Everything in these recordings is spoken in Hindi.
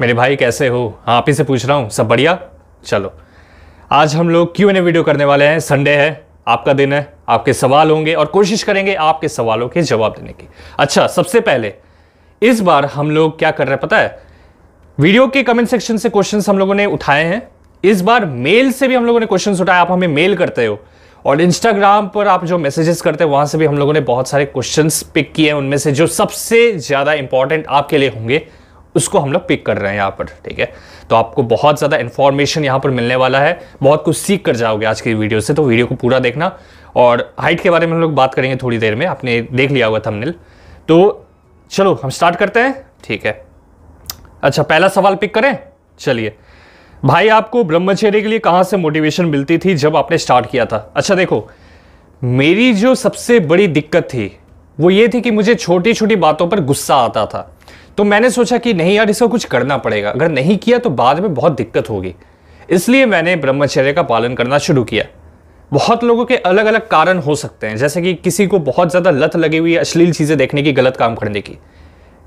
मेरे भाई कैसे हो हाँ आप ही से पूछ रहा हूँ सब बढ़िया चलो आज हम लोग क्यों इन्हें वीडियो करने वाले हैं संडे है आपका दिन है आपके सवाल होंगे और कोशिश करेंगे आपके सवालों के जवाब देने की अच्छा सबसे पहले इस बार हम लोग क्या कर रहे हैं पता है वीडियो के कमेंट सेक्शन से क्वेश्चन हम लोगों ने उठाए हैं इस बार मेल से भी हम लोगों ने क्वेश्चन उठाए आप हमें मेल करते हो और इंस्टाग्राम पर आप जो मैसेजेस करते हैं वहां से भी हम लोगों ने बहुत सारे क्वेश्चन पिक किए हैं उनमें से जो सबसे ज़्यादा इंपॉर्टेंट आपके लिए होंगे उसको हम लोग पिक कर रहे हैं यहाँ पर ठीक है तो आपको बहुत ज़्यादा इन्फॉर्मेशन यहाँ पर मिलने वाला है बहुत कुछ सीख कर जाओगे आज की वीडियो से तो वीडियो को पूरा देखना और हाइट के बारे में हम लोग बात करेंगे थोड़ी देर में आपने देख लिया होगा थंबनेल तो चलो हम स्टार्ट करते हैं ठीक है अच्छा पहला सवाल पिक करें चलिए भाई आपको ब्रह्मचर्य के लिए कहाँ से मोटिवेशन मिलती थी जब आपने स्टार्ट किया था अच्छा देखो मेरी जो सबसे बड़ी दिक्कत थी वो ये थी कि मुझे छोटी छोटी बातों पर गुस्सा आता था तो मैंने सोचा कि नहीं यार इसको कुछ करना पड़ेगा अगर नहीं किया तो बाद में बहुत दिक्कत होगी इसलिए मैंने ब्रह्मचर्य का पालन करना शुरू किया बहुत लोगों के अलग अलग कारण हो सकते हैं जैसे कि किसी को बहुत ज़्यादा लत लगी हुई अश्लील चीज़ें देखने की गलत काम करने की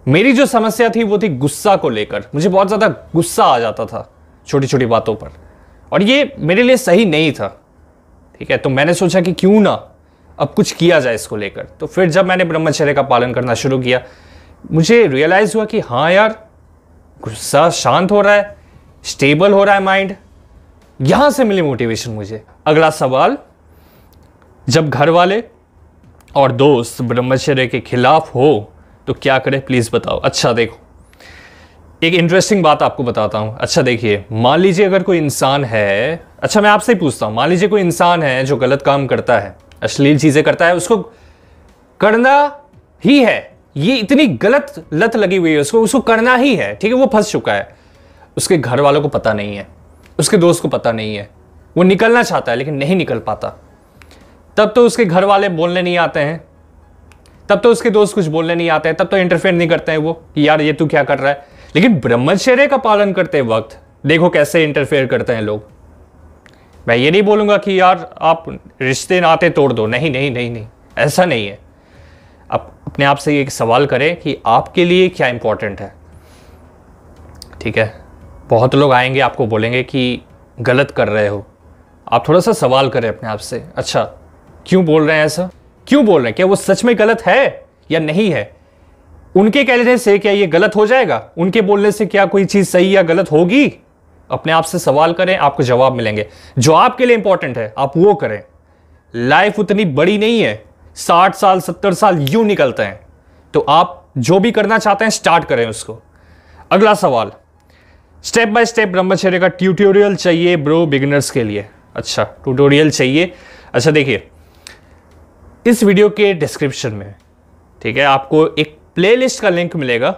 मेरी जो समस्या थी वो थी गुस्सा को लेकर मुझे बहुत ज़्यादा गुस्सा आ जाता था छोटी छोटी बातों पर और ये मेरे लिए सही नहीं था ठीक है तो मैंने सोचा कि क्यों ना अब कुछ किया जाए इसको लेकर तो फिर जब मैंने ब्रह्मचर्य का पालन करना शुरू किया मुझे रियलाइज़ हुआ कि हाँ यार गुस्सा शांत हो रहा है स्टेबल हो रहा है माइंड यहाँ से मिली मोटिवेशन मुझे अगला सवाल जब घर वाले और दोस्त ब्रह्मचर्य के खिलाफ हो तो क्या करें प्लीज़ बताओ अच्छा देखो एक इंटरेस्टिंग बात आपको बताता हूँ अच्छा देखिए मान लीजिए अगर कोई इंसान है अच्छा मैं आपसे ही पूछता हूँ मान लीजिए कोई इंसान है जो गलत काम करता है अश्लील चीज़ें करता है उसको करना ही है ये इतनी गलत लत लगी हुई है उसको उसको करना ही है ठीक है वो फंस चुका है उसके घर वालों को पता नहीं है उसके दोस्त को पता नहीं है वो निकलना चाहता है लेकिन नहीं निकल पाता तब तो उसके घर वाले बोलने नहीं आते हैं तब तो उसके दोस्त कुछ बोलने नहीं आते हैं तब तो इंटरफेयर नहीं करते हैं वो कि यार ये तू क्या कर रहा है लेकिन ब्रह्मचर्य का पालन करते वक्त देखो कैसे इंटरफेयर करते हैं लोग मैं ये नहीं बोलूंगा कि यार आप रिश्ते नाते तोड़ दो नहीं नहीं नहीं नहीं ऐसा नहीं है आप अपने आप से ये सवाल करें कि आपके लिए क्या इम्पोर्टेंट है ठीक है बहुत लोग आएंगे आपको बोलेंगे कि गलत कर रहे हो आप थोड़ा सा सवाल करें अपने आप से अच्छा क्यों बोल रहे हैं ऐसा क्यों बोल रहे हैं क्या वो सच में गलत है या नहीं है उनके कहने से क्या ये गलत हो जाएगा उनके बोलने से क्या कोई चीज़ सही या गलत होगी अपने आप से सवाल करें आपको जवाब मिलेंगे जो आपके लिए इंपॉर्टेंट है आप वो करें लाइफ उतनी बड़ी नहीं है साठ साल सत्तर साल यूं निकलते हैं तो आप जो भी करना चाहते हैं स्टार्ट करें उसको अगला सवाल स्टेप बाय स्टेप ब्रह्मचर्य का ट्यूटोरियल चाहिए ब्रो बिगिनर्स के लिए अच्छा ट्यूटोरियल चाहिए अच्छा देखिए इस वीडियो के डिस्क्रिप्शन में ठीक है आपको एक प्लेलिस्ट का लिंक मिलेगा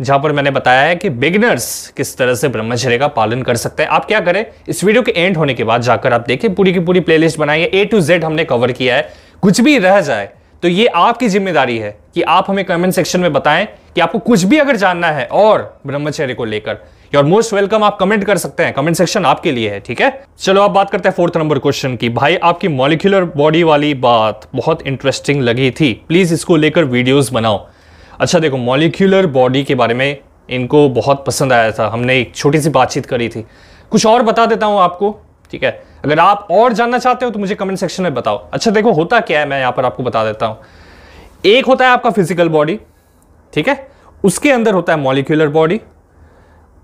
जहां पर मैंने बताया है कि बिगिनर्स किस तरह से ब्रह्मचर्य का पालन कर सकते हैं आप क्या करें इस वीडियो के एंड होने के बाद जाकर आप देखें पूरी की पूरी प्लेलिस्ट बनाइए ए टू जेड हमने कवर किया है कुछ भी रह जाए तो ये आपकी जिम्मेदारी है कि आप हमें कमेंट सेक्शन में बताएं कि आपको कुछ भी अगर जानना है और ब्रह्मचर्य को लेकर योर मोस्ट वेलकम आप कमेंट कर सकते हैं कमेंट सेक्शन आपके लिए है ठीक है चलो आप बात करते हैं फोर्थ नंबर क्वेश्चन की भाई आपकी मॉलिक्यूलर बॉडी वाली बात बहुत इंटरेस्टिंग लगी थी प्लीज इसको लेकर वीडियोज बनाओ अच्छा देखो मॉलिक्यूलर बॉडी के बारे में इनको बहुत पसंद आया था हमने एक छोटी सी बातचीत करी थी कुछ और बता देता हूँ आपको ठीक है अगर आप और जानना चाहते हो तो मुझे कमेंट सेक्शन में बताओ अच्छा देखो होता क्या है मैं यहां पर आपको बता देता हूं एक होता है आपका फिजिकल बॉडी ठीक है उसके अंदर होता है मॉलिक्यूलर बॉडी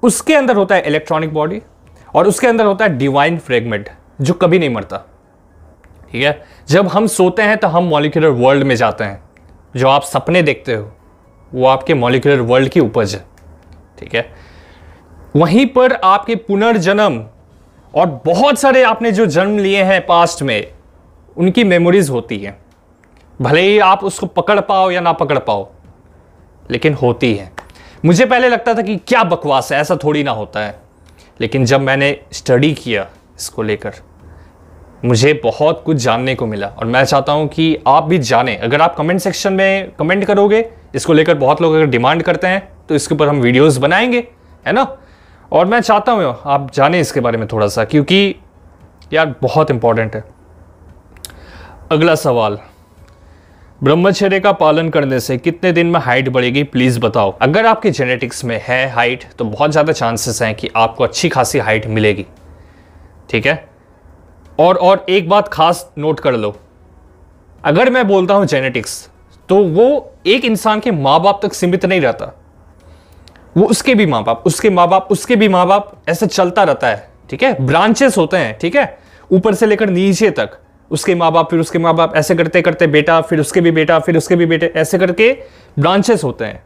उसके अंदर होता है इलेक्ट्रॉनिक बॉडी और उसके अंदर होता है डिवाइन फ्रेगमेंट जो कभी नहीं मरता ठीक है जब हम सोते हैं तो हम मॉलिकुलर वर्ल्ड में जाते हैं जो आप सपने देखते हो वो आपके मॉलिकुलर वर्ल्ड की उपज है ठीक है वहीं पर आपके पुनर्जन्म और बहुत सारे आपने जो जन्म लिए हैं पास्ट में उनकी मेमोरीज होती है भले ही आप उसको पकड़ पाओ या ना पकड़ पाओ लेकिन होती है मुझे पहले लगता था कि क्या बकवास है ऐसा थोड़ी ना होता है लेकिन जब मैंने स्टडी किया इसको लेकर मुझे बहुत कुछ जानने को मिला और मैं चाहता हूँ कि आप भी जाने अगर आप कमेंट सेक्शन में कमेंट करोगे इसको लेकर बहुत लोग अगर डिमांड करते हैं तो इसके ऊपर हम वीडियोस बनाएंगे है ना और मैं चाहता हूँ आप जाने इसके बारे में थोड़ा सा क्योंकि यार बहुत इंपॉर्टेंट है अगला सवाल ब्रह्मचर्य का पालन करने से कितने दिन में हाइट बढ़ेगी प्लीज़ बताओ अगर आपके जेनेटिक्स में है हाइट तो बहुत ज़्यादा चांसेस हैं कि आपको अच्छी खासी हाइट मिलेगी ठीक है और और एक बात खास नोट कर लो अगर मैं बोलता हूँ जेनेटिक्स तो वो एक इंसान के माँ बाप तक सीमित नहीं रहता वो उसके भी माँ बाप उसके माँ बाप उसके भी माँ बाप ऐसा चलता रहता है ठीक है ब्रांचेस होते हैं ठीक है ऊपर से लेकर नीचे तक उसके माँ बाप फिर उसके माँ बाप ऐसे करते करते बेटा फिर उसके भी बेटा फिर उसके भी बेटे ऐसे करके ब्रांचेस होते हैं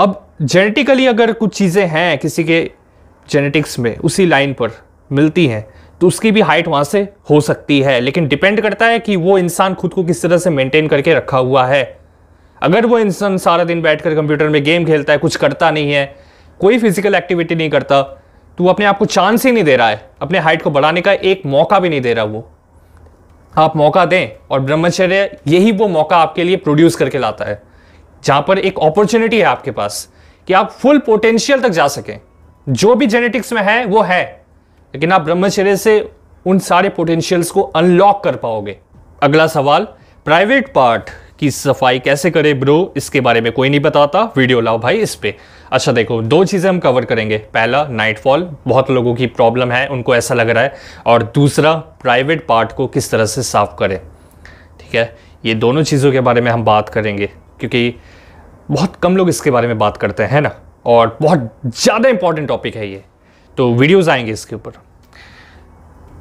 अब जेनेटिकली अगर कुछ चीज़ें हैं किसी के जेनेटिक्स में उसी लाइन पर मिलती हैं तो उसकी भी हाइट वहाँ से हो सकती है लेकिन डिपेंड करता है कि वो इंसान खुद को किस तरह से मेंटेन करके रखा हुआ है अगर वो इंसान सारा दिन बैठकर कंप्यूटर में गेम खेलता है कुछ करता नहीं है कोई फिजिकल एक्टिविटी नहीं करता तो वो अपने आप को चांस ही नहीं दे रहा है अपने हाइट को बढ़ाने का एक मौका भी नहीं दे रहा वो आप मौका दें और ब्रह्मचर्य यही वो मौका आपके लिए प्रोड्यूस करके लाता है जहाँ पर एक अपॉर्चुनिटी है आपके पास कि आप फुल पोटेंशियल तक जा सकें जो भी जेनेटिक्स में है वो है लेकिन आप ब्रह्मचर्य से उन सारे पोटेंशियल्स को अनलॉक कर पाओगे अगला सवाल प्राइवेट पार्ट कि सफाई कैसे करे ब्रो इसके बारे में कोई नहीं बताता वीडियो लाओ भाई इस पर अच्छा देखो दो चीज़ें हम कवर करेंगे पहला नाइटफॉल बहुत लोगों की प्रॉब्लम है उनको ऐसा लग रहा है और दूसरा प्राइवेट पार्ट को किस तरह से साफ़ करें ठीक है ये दोनों चीज़ों के बारे में हम बात करेंगे क्योंकि बहुत कम लोग इसके बारे में बात करते हैं ना और बहुत ज़्यादा इंपॉर्टेंट टॉपिक है ये तो वीडियोज़ आएंगे इसके ऊपर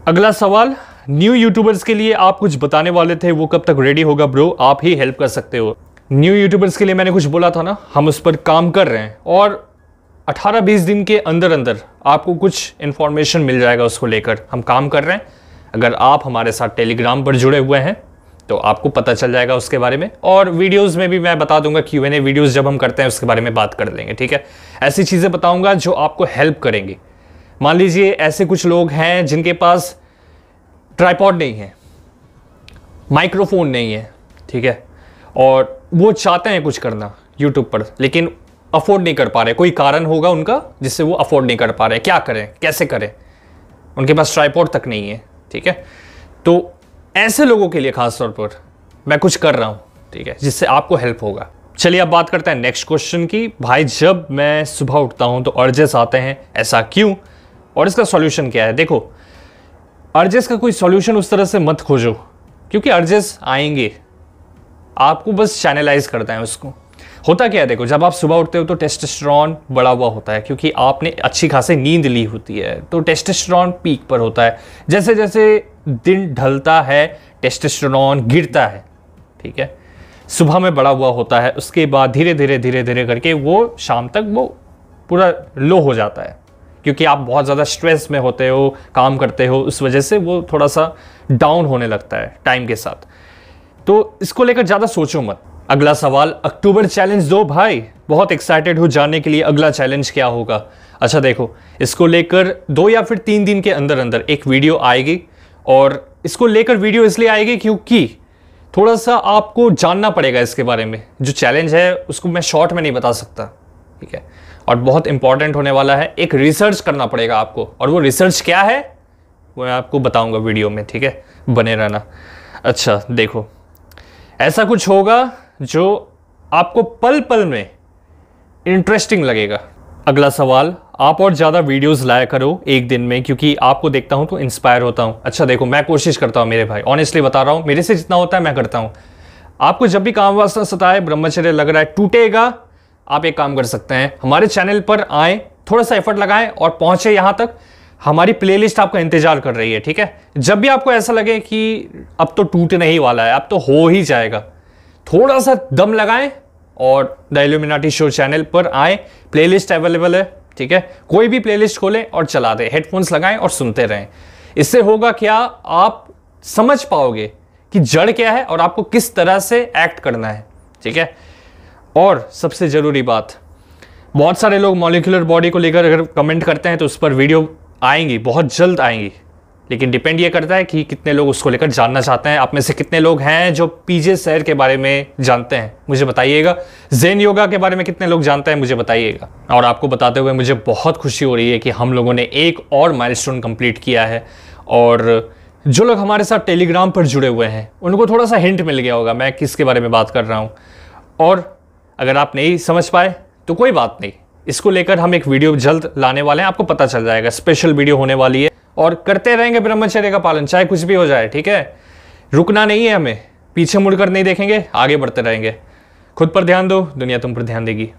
अगला सवाल न्यू यूट्यूबर्स के लिए आप कुछ बताने वाले थे वो कब तक रेडी होगा ब्रो आप ही हेल्प कर सकते हो न्यू यूट्यूबर्स के लिए मैंने कुछ बोला था ना हम उस पर काम कर रहे हैं और 18-20 दिन के अंदर अंदर आपको कुछ इन्फॉर्मेशन मिल जाएगा उसको लेकर हम काम कर रहे हैं अगर आप हमारे साथ टेलीग्राम पर जुड़े हुए हैं तो आपको पता चल जाएगा उसके बारे में और वीडियोस में भी मैं बता दूंगा क्यू एन ए वीडियोज़ जब हम करते हैं उसके बारे में बात कर लेंगे ठीक है ऐसी चीज़ें बताऊँगा जो आपको हेल्प करेंगी मान लीजिए ऐसे कुछ लोग हैं जिनके पास ट्राईपॉड नहीं है माइक्रोफोन नहीं है ठीक है और वो चाहते हैं कुछ करना यूट्यूब पर लेकिन अफोर्ड नहीं कर पा रहे कोई कारण होगा उनका जिससे वो अफोर्ड नहीं कर पा रहे क्या करें कैसे करें उनके पास ट्राईपॉड तक नहीं है ठीक है तो ऐसे लोगों के लिए खास तौर पर मैं कुछ कर रहा हूँ ठीक है जिससे आपको हेल्प होगा चलिए अब बात करते हैं नेक्स्ट क्वेश्चन की भाई जब मैं सुबह उठता हूँ तो अर्जेस आते हैं ऐसा क्यों और इसका सॉल्यूशन क्या है देखो अर्जेस का कोई सॉल्यूशन उस तरह से मत खोजो क्योंकि अर्जेस आएंगे आपको बस चैनलाइज करता है उसको होता क्या है देखो जब आप सुबह उठते हो तो टेस्टोस्टेरॉन बढ़ा हुआ होता है क्योंकि आपने अच्छी खासी नींद ली होती है तो टेस्टेस्ट्रॉन पीक पर होता है जैसे जैसे दिन ढलता है टेस्टेस्ट्रॉन गिरता है ठीक है सुबह में बढ़ा हुआ होता है उसके बाद धीरे धीरे धीरे धीरे करके वो शाम तक वो पूरा लो हो जाता है क्योंकि आप बहुत ज़्यादा स्ट्रेस में होते हो काम करते हो उस वजह से वो थोड़ा सा डाउन होने लगता है टाइम के साथ तो इसको लेकर ज़्यादा सोचो मत अगला सवाल अक्टूबर चैलेंज दो भाई बहुत एक्साइटेड हो जाने के लिए अगला चैलेंज क्या होगा अच्छा देखो इसको लेकर दो या फिर तीन दिन के अंदर अंदर एक वीडियो आएगी और इसको लेकर वीडियो इसलिए आएगी क्योंकि थोड़ा सा आपको जानना पड़ेगा इसके बारे में जो चैलेंज है उसको मैं शॉर्ट में नहीं बता सकता ठीक है और बहुत इंपॉर्टेंट होने वाला है एक रिसर्च करना पड़ेगा आपको और वो रिसर्च क्या है वो मैं आपको बताऊंगा वीडियो में ठीक है बने रहना अच्छा देखो ऐसा कुछ होगा जो आपको पल पल में इंटरेस्टिंग लगेगा अगला सवाल आप और ज़्यादा वीडियोस लाया करो एक दिन में क्योंकि आपको देखता हूँ तो इंस्पायर होता हूँ अच्छा देखो मैं कोशिश करता हूँ मेरे भाई ऑनेस्टली बता रहा हूँ मेरे से जितना होता है मैं करता हूँ आपको जब भी काम वास्ता सताए ब्रह्मचर्य लग रहा है टूटेगा आप एक काम कर सकते हैं हमारे चैनल पर आए थोड़ा सा एफर्ट लगाएं और पहुंचे यहां तक हमारी प्लेलिस्ट आपका इंतजार कर रही है ठीक है जब भी आपको ऐसा लगे कि अब तो टूटने ही वाला है अब तो हो ही जाएगा थोड़ा सा दम लगाएं और द एल्यूमिनाटी शो चैनल पर आए प्लेलिस्ट अवेलेबल है ठीक है कोई भी प्लेलिस्ट खोलें और चला दें हेडफोन्स लगाएं और सुनते रहें इससे होगा क्या आप समझ पाओगे कि जड़ क्या है और आपको किस तरह से एक्ट करना है ठीक है और सबसे ज़रूरी बात बहुत सारे लोग मॉलिकुलर बॉडी को लेकर अगर कमेंट करते हैं तो उस पर वीडियो आएंगी बहुत जल्द आएंगी लेकिन डिपेंड ये करता है कि कितने लोग उसको लेकर जानना चाहते हैं आप में से कितने लोग हैं जो पीजे सैर के बारे में जानते हैं मुझे बताइएगा जेन योगा के बारे में कितने लोग जानते हैं मुझे बताइएगा और आपको बताते हुए मुझे बहुत खुशी हो रही है कि हम लोगों ने एक और माइलस्टोन कंप्लीट किया है और जो लोग हमारे साथ टेलीग्राम पर जुड़े हुए हैं उनको थोड़ा सा हिंट मिल गया होगा मैं किसके बारे में बात कर रहा हूँ और अगर आप नहीं समझ पाए तो कोई बात नहीं इसको लेकर हम एक वीडियो जल्द लाने वाले हैं आपको पता चल जाएगा स्पेशल वीडियो होने वाली है और करते रहेंगे ब्रह्मचर्य का पालन चाहे कुछ भी हो जाए ठीक है रुकना नहीं है हमें पीछे मुड़कर नहीं देखेंगे आगे बढ़ते रहेंगे खुद पर ध्यान दो दुनिया तुम पर ध्यान देगी